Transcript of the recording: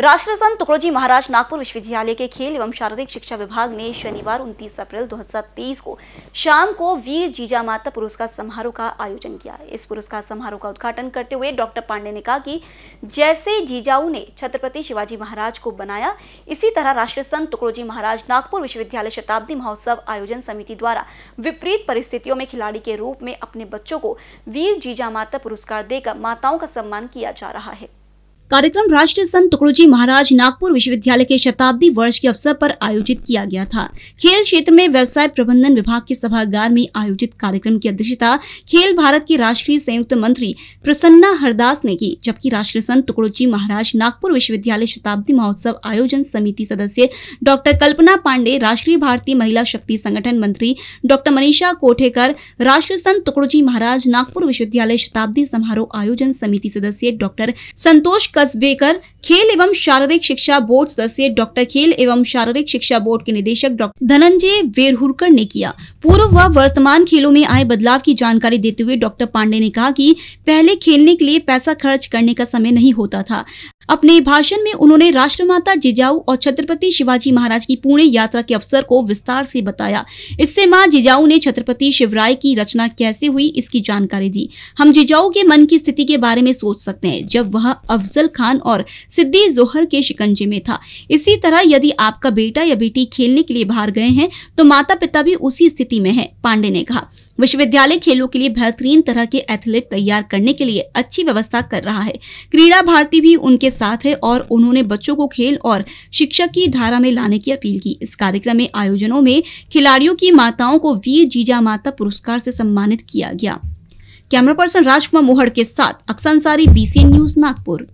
राष्ट्र संत तुकड़ोजी महाराज नागपुर विश्वविद्यालय के खेल एवं शारीरिक शिक्षा विभाग ने शनिवार 29 अप्रैल 2023 को शाम को वीर जीजा माता पुरस्कार समारोह का आयोजन किया इस पुरस्कार समारोह का उद्घाटन करते हुए डॉक्टर पांडे ने कहा कि जैसे जीजाऊ ने छत्रपति शिवाजी महाराज को बनाया इसी तरह राष्ट्र संत महाराज नागपुर विश्वविद्यालय शताब्दी महोत्सव आयोजन समिति द्वारा विपरीत परिस्थितियों में खिलाड़ी के रूप में अपने बच्चों को वीर जीजा माता पुरस्कार देकर माताओं का सम्मान किया जा रहा है कार्यक्रम राष्ट्रीय संत टुकड़ोजी महाराज नागपुर विश्वविद्यालय के शताब्दी वर्ष के अवसर पर आयोजित किया गया था खेल क्षेत्र में व्यवसाय प्रबंधन विभाग के सभागार में आयोजित कार्यक्रम की अध्यक्षता खेल भारत के राष्ट्रीय संयुक्त मंत्री प्रसन्ना हरदास ने की जबकि राष्ट्रीय संत टुकड़ोजी महाराज नागपुर विश्वविद्यालय शताब्दी महोत्सव आयोजन समिति सदस्य डॉक्टर कल्पना पांडे राष्ट्रीय भारतीय महिला शक्ति संगठन मंत्री डॉक्टर मनीषा कोठेकर राष्ट्रीय संत टुकड़ोजी महाराज नागपुर विश्वविद्यालय शताब्दी समारोह आयोजन समिति सदस्य डॉक्टर संतोष कस्बे कर खेल एवं शारीरिक शिक्षा बोर्ड सदस्य डॉक्टर खेल एवं शारीरिक शिक्षा बोर्ड के निदेशक डॉक्टर धनंजय वेरहुरकर ने किया पूर्व व वर्तमान खेलों में आए बदलाव की जानकारी देते हुए डॉक्टर पांडे ने कहा कि पहले खेलने के लिए पैसा खर्च करने का समय नहीं होता था अपने भाषण में उन्होंने राष्ट्रमाता जिजाऊ और छत्रपति शिवाजी महाराज की पुणे यात्रा के अवसर को विस्तार से बताया इससे माँ जिजाऊ ने छत्रपति शिवराय की रचना कैसे हुई इसकी जानकारी दी हम जिजाऊ के मन की स्थिति के बारे में सोच सकते हैं जब वह अफजल खान और सिद्दी जोहर के शिकंजे में था इसी तरह यदि आपका बेटा या बेटी खेलने के लिए बाहर गए हैं तो माता पिता भी उसी स्थिति में है पांडे ने कहा विश्वविद्यालय खेलों के लिए बेहतरीन तरह के एथलीट तैयार करने के लिए अच्छी व्यवस्था कर रहा है क्रीड़ा भारती भी उनके साथ है और उन्होंने बच्चों को खेल और शिक्षा की धारा में लाने की अपील की इस कार्यक्रम में आयोजनों में खिलाड़ियों की माताओं को वीर जीजा माता पुरस्कार से सम्मानित किया गया कैमरा पर्सन राजकुमार मोहड़ के साथ अक्सर अंसारी बीसी न्यूज नागपुर